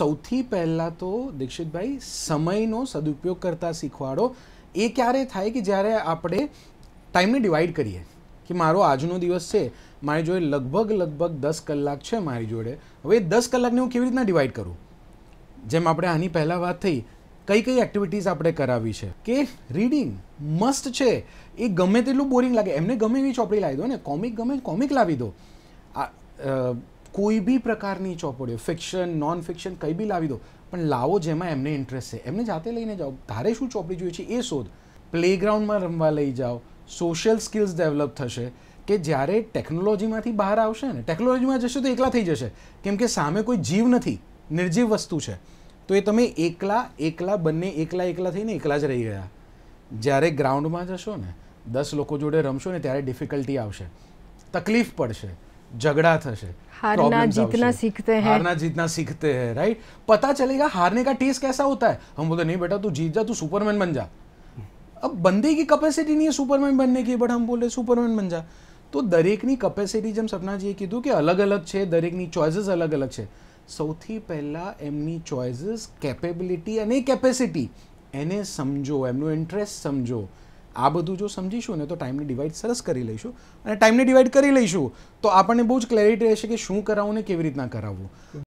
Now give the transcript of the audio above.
સૌથી પહેલાં તો દીક્ષિતભાઈ સમયનો સદુપયોગ કરતા શીખવાડો એ ક્યારે થાય કે જ્યારે આપણે ટાઈમને ડિવાઈડ કરીએ કે મારો આજનો દિવસ છે મારી જોડે લગભગ લગભગ દસ કલાક છે મારી જોડે હવે દસ કલાકને હું કેવી રીતના ડિવાઈડ કરું જેમ આપણે આની પહેલાં વાત થઈ કઈ કઈ એક્ટિવિટીઝ આપણે કરાવી છે કે રીડિંગ મસ્ત છે એ ગમે તેટલું બોરિંગ લાગે એમને ગમે એવી ચોપડી લાવી દો ને કોમિક ગમે કોમિક લાવી દો આ કોઈ બી પ્રકારની ચોપડીઓ ફિક્શન નોન ફિક્શન કંઈ બી લાવી દો પણ લાવો જેમાં એમને ઇન્ટરેસ્ટ છે એમને જાતે લઈને જાઓ તારે શું ચોપડી જોઈએ છે એ શોધ પ્લેગ્રાઉન્ડમાં રમવા લઈ જાઓ સોશિયલ સ્કિલ્સ ડેવલપ થશે કે જ્યારે ટેકનોલોજીમાંથી બહાર આવશે ને ટેકનોલોજીમાં જશે તો એકલા થઈ જશે કેમ કે સામે કોઈ જીવ નથી નિર્જીવ વસ્તુ છે તો એ તમે એકલા એકલા બંને એકલા એકલા થઈને એકલા જ રહી ગયા જ્યારે ગ્રાઉન્ડમાં જશો ને દસ લોકો જોડે રમશો ને ત્યારે ડિફિકલ્ટી આવશે તકલીફ પડશે झगड़ा थे हारना जीतना सीखते हैं हारना जीतना सीखते हैं राइट पता चलेगा हारने का टेस्ट कैसा होता है हम बोलते नहीं बेटा तू जीत जा तू सुपरमैन बन जा अब बंदे की कैपेसिटी नहीं है सुपरमैन बनने की बट हम बोले सुपरमैन बन जा तो दरेकनी कैपेसिटी जब सपना जी कीधु कि अलग अलग है दरेकनी चॉइसेस अलग अलग है सौ पहला एमनी चॉइसेस कैपेबिलिटी एंड कैपेसिटी एने समझो एमनो इंटरेस्ट समझो આ બધું જો સમજીશું ને તો ટાઈમની ડિવાઈડ સરસ કરી લઈશું અને ટાઈમની ડિવાઈડ કરી લઈશું તો આપણને બહુ જ ક્લેરિટી રહેશે કે શું કરાવવું ને કેવી રીતના કરાવવું